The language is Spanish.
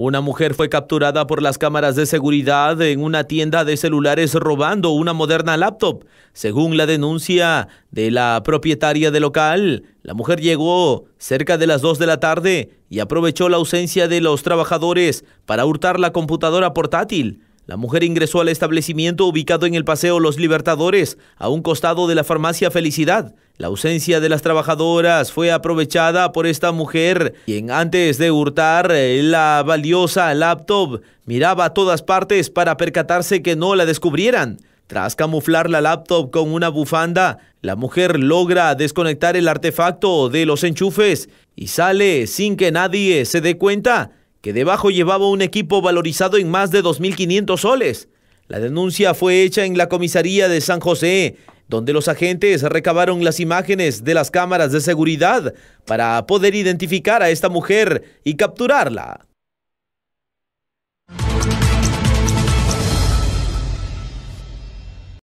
Una mujer fue capturada por las cámaras de seguridad en una tienda de celulares robando una moderna laptop. Según la denuncia de la propietaria del local, la mujer llegó cerca de las 2 de la tarde y aprovechó la ausencia de los trabajadores para hurtar la computadora portátil. La mujer ingresó al establecimiento ubicado en el Paseo Los Libertadores, a un costado de la farmacia Felicidad. La ausencia de las trabajadoras fue aprovechada por esta mujer, quien antes de hurtar eh, la valiosa laptop miraba a todas partes para percatarse que no la descubrieran. Tras camuflar la laptop con una bufanda, la mujer logra desconectar el artefacto de los enchufes y sale sin que nadie se dé cuenta que debajo llevaba un equipo valorizado en más de 2.500 soles. La denuncia fue hecha en la comisaría de San José, donde los agentes recabaron las imágenes de las cámaras de seguridad para poder identificar a esta mujer y capturarla.